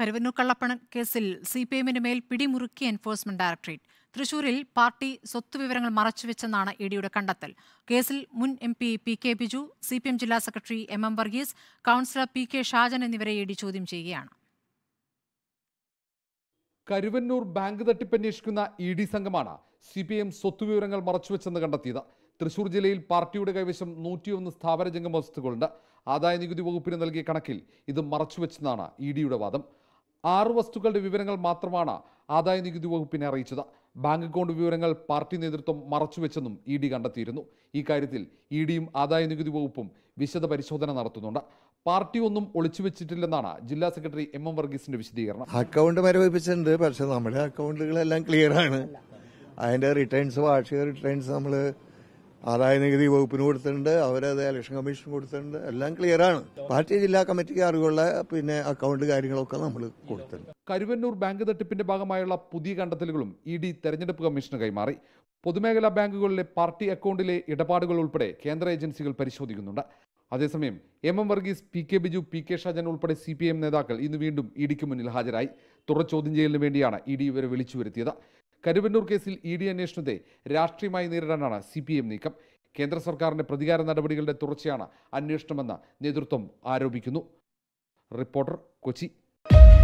കരുവന്നൂർ കള്ളപ്പണ കേസിൽ C P എമ്മിന് മേൽ പിടിമുറുക്കി എൻഫോഴ്സ്മെന്റ് ഡയറക്ടറേറ്റ് തൃശൂരിൽ പാർട്ടി സ്വത്ത് വിവരങ്ങൾ മറച്ചുവെച്ചെന്നാണ് ഇഡിയുടെ കണ്ടെത്തൽ കേസിൽ മുൻ M P P K Biju C P M ജില്ലാ secretary M M Varghese councillor P K Shajan എന്നിവരെ ഇഡി ചോദ്യം ചെയ്യുകയാണ് കരുവന്നൂർ ബാങ്ക് തട്ടിപ്പ് അന്വേഷിക്കുന്ന ഇ ഡി സംഘമാണ് സി പി എം സ്വത്തുവിവരങ്ങൾ മറച്ചുവെച്ചെന്ന് കണ്ടെത്തിയത് തൃശൂർ ജില്ലയിൽ പാർട്ടിയുടെ കൈവശം നൂറ്റിയൊന്ന് സ്ഥാപന ജംഗം വസ്തുക്കളുണ്ട് ആദായ നികുതി വകുപ്പിന് നൽകിയ കണക്കിൽ ഇത് മറച്ചുവെച്ചെന്നാണ് ഇ ഡിയുടെ വാദം ആറ് വസ്തുക്കളുടെ വിവരങ്ങൾ മാത്രമാണ് ആദായ നികുതി വകുപ്പിനെ അറിയിച്ചത് ബാങ്ക് അക്കൗണ്ട് വിവരങ്ങൾ പാർട്ടി നേതൃത്വം മറച്ചുവെച്ചെന്നും ഇ ഡി കണ്ടെത്തിയിരുന്നു ഇക്കാര്യത്തിൽ ഇ ഡിയും ആദായ നികുതി വകുപ്പും വിശദ പരിശോധന നടത്തുന്നുണ്ട് പാർട്ടി ഒന്നും ഒളിച്ചു വെച്ചിട്ടില്ലെന്നാണ് ജില്ലാ സെക്രട്ടറി എം എം വർഗീസിന്റെ വിശദീകരണം അക്കൗണ്ട് മരവിപ്പിച്ചിട്ടുണ്ട് പക്ഷെ നമ്മുടെ അക്കൗണ്ടുകളെല്ലാം ക്ലിയർ ആണ് അതിന്റെ റിട്ടേൺസ് വാർഷിക റിട്ടേൺസ് നമ്മൾ ആദായ നികുതി വകുപ്പിന് കൊടുത്തിട്ടുണ്ട് അവരത് ഇലക്ഷൻ കമ്മീഷൻ കൊടുത്തിട്ടുണ്ട് എല്ലാം ക്ലിയറാണ് പാർട്ടി ജില്ലാ കമ്മിറ്റിക്കാർക്കുള്ള പിന്നെ അക്കൗണ്ട് കാര്യങ്ങളൊക്കെ നമ്മൾ കൊടുത്തിട്ടുണ്ട് കരുവന്നൂർ ബാങ്ക് തട്ടിപ്പിന്റെ ഭാഗമായുള്ള പുതിയ കണ്ടെത്തലുകളും ഇ ഡി തെരഞ്ഞെടുപ്പ് കമ്മീഷന് കൈമാറി പൊതുമേഖലാ ബാങ്കുകളിലെ പാർട്ടി അക്കൗണ്ടിലെ ഇടപാടുകൾ ഉൾപ്പെടെ കേന്ദ്ര ഏജൻസികൾ പരിശോധിക്കുന്നുണ്ട് അതേസമയം M M Varghese P K Biju P K Shajan ഉൾപ്പെടെ സി പി എം നേതാക്കൾ ഇന്ന് വീണ്ടും ഇ ഡിക്ക് മുന്നിൽ ഹാജരായി തുടർ ചോദ്യം ചെയ്യലിന് വേണ്ടിയാണ് ഇ ഡി ഇവരെ വിളിച്ചു വരുത്തിയത് കരുവന്നൂർ കേസിൽ ഇ ഡി അന്വേഷണത്തെ രാഷ്ട്രീയമായി നേരിടാനാണ് സി പി എം നീക്കം കേന്ദ്ര സർക്കാരിന്റെ പ്രതികാര നടപടികളുടെ തുടർച്ചയാണ് അന്വേഷണമെന്ന് നേതൃത്വം ആരോപിക്കുന്നു റിപ്പോർട്ടർ കൊച്ചി